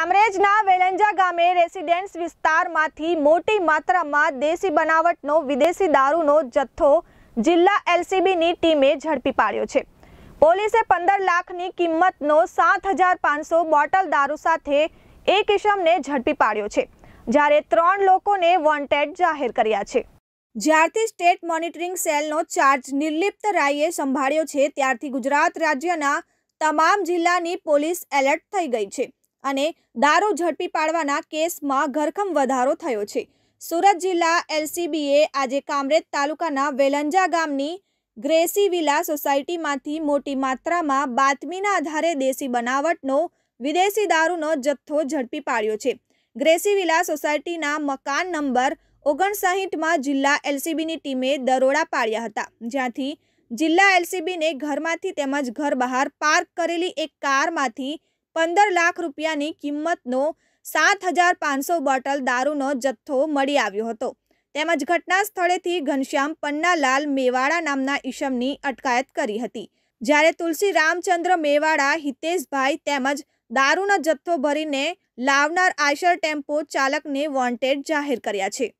કામરેજના વેલેન્જા ગામે રેસિડેન્સ વિસ્તારમાંથી મોટી માત્રામાં દેશી બનાવટનો વિદેશી દારૂનો જથ્થો જિલ્લા એલસીબીની ટીમે ઝડપી પાડ્યો છે પોલીસે પંદર લાખની કિંમતનો સાત હજાર પાંચસો બોટલ દારૂ સાથે એક ઇસમને ઝડપી પાડ્યો છે જ્યારે ત્રણ લોકોને વોન્ટેડ જાહેર કર્યા છે જ્યારથી સ્ટેટ મોનિટરિંગ સેલનો ચાર્જ નિર્લિપ્ત રાયે સંભાળ્યો છે ત્યારથી ગુજરાત રાજ્યના તમામ જિલ્લાની પોલીસ એલર્ટ થઈ ગઈ છે અને દારૂ ઝડપી પાડવાના કેસમાં ઘરખમ વધારો થયો છે સુરત જિલ્લા એલસીબીએ આજે કામરેજ તાલુકાના વેલંજા ગામની ગ્રેસી વિલા સોસાયટીમાંથી મોટી માત્રામાં બાતમીના આધારે દેશી બનાવટનો વિદેશી દારૂનો જથ્થો ઝડપી પાડ્યો છે ગ્રેસી વિલા સોસાયટીના મકાન નંબર ઓગણસાહીઠમાં જિલ્લા એલસીબીની ટીમે દરોડા પાડ્યા હતા જ્યાંથી જિલ્લા એલસીબીને ઘરમાંથી તેમજ ઘર બહાર પાર્ક કરેલી એક કારમાંથી પંદર લાખ રૂપિયાની કિંમતનો સાત હજાર પાંચસો બોટલ દારૂનો જથ્થો મળી આવ્યો હતો તેમજ ઘટના સ્થળેથી ઘનશ્યામ પન્નાલાલ મેવાડા નામના ઈશમની અટકાયત કરી હતી જ્યારે તુલસી રામચંદ્ર મેવાડા હિતેશભાઈ તેમજ દારૂનો જથ્થો ભરીને લાવનાર આયશર ટેમ્પો ચાલકને વોન્ટેડ જાહેર કર્યા છે